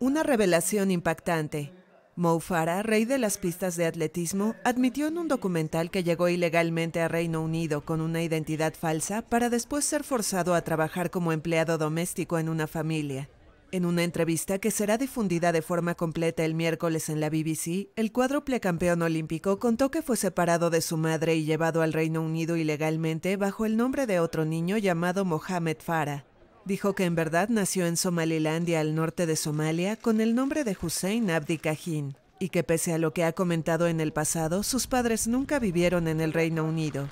Una revelación impactante. Mo Farah, rey de las pistas de atletismo, admitió en un documental que llegó ilegalmente a Reino Unido con una identidad falsa para después ser forzado a trabajar como empleado doméstico en una familia. En una entrevista que será difundida de forma completa el miércoles en la BBC, el cuádruple campeón olímpico contó que fue separado de su madre y llevado al Reino Unido ilegalmente bajo el nombre de otro niño llamado Mohamed Farah. Dijo que en verdad nació en Somalilandia, al norte de Somalia, con el nombre de Hussein Abdi Kahin, y que pese a lo que ha comentado en el pasado, sus padres nunca vivieron en el Reino Unido.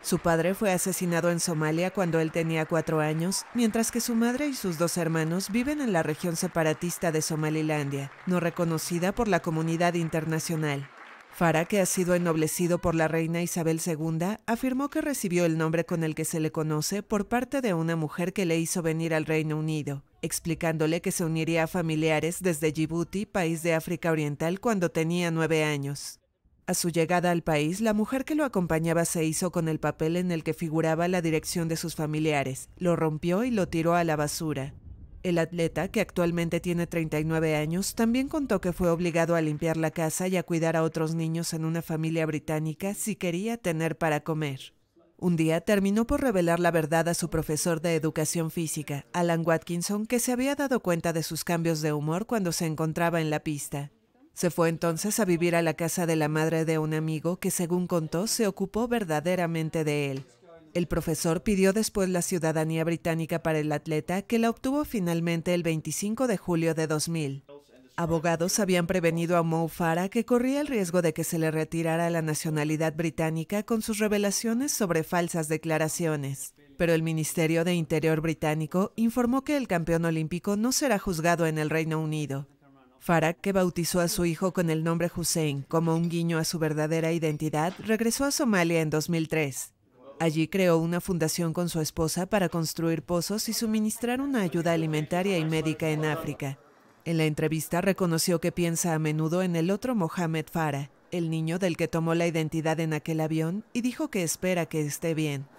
Su padre fue asesinado en Somalia cuando él tenía cuatro años, mientras que su madre y sus dos hermanos viven en la región separatista de Somalilandia, no reconocida por la comunidad internacional. Farah, que ha sido ennoblecido por la reina Isabel II, afirmó que recibió el nombre con el que se le conoce por parte de una mujer que le hizo venir al Reino Unido, explicándole que se uniría a familiares desde Djibouti, país de África Oriental, cuando tenía nueve años. A su llegada al país, la mujer que lo acompañaba se hizo con el papel en el que figuraba la dirección de sus familiares, lo rompió y lo tiró a la basura. El atleta, que actualmente tiene 39 años, también contó que fue obligado a limpiar la casa y a cuidar a otros niños en una familia británica si quería tener para comer. Un día terminó por revelar la verdad a su profesor de educación física, Alan Watkinson, que se había dado cuenta de sus cambios de humor cuando se encontraba en la pista. Se fue entonces a vivir a la casa de la madre de un amigo que, según contó, se ocupó verdaderamente de él. El profesor pidió después la ciudadanía británica para el atleta, que la obtuvo finalmente el 25 de julio de 2000. Abogados habían prevenido a Mo Farah que corría el riesgo de que se le retirara la nacionalidad británica con sus revelaciones sobre falsas declaraciones. Pero el Ministerio de Interior británico informó que el campeón olímpico no será juzgado en el Reino Unido. Farah, que bautizó a su hijo con el nombre Hussein como un guiño a su verdadera identidad, regresó a Somalia en 2003. Allí creó una fundación con su esposa para construir pozos y suministrar una ayuda alimentaria y médica en África. En la entrevista reconoció que piensa a menudo en el otro Mohamed Farah, el niño del que tomó la identidad en aquel avión, y dijo que espera que esté bien.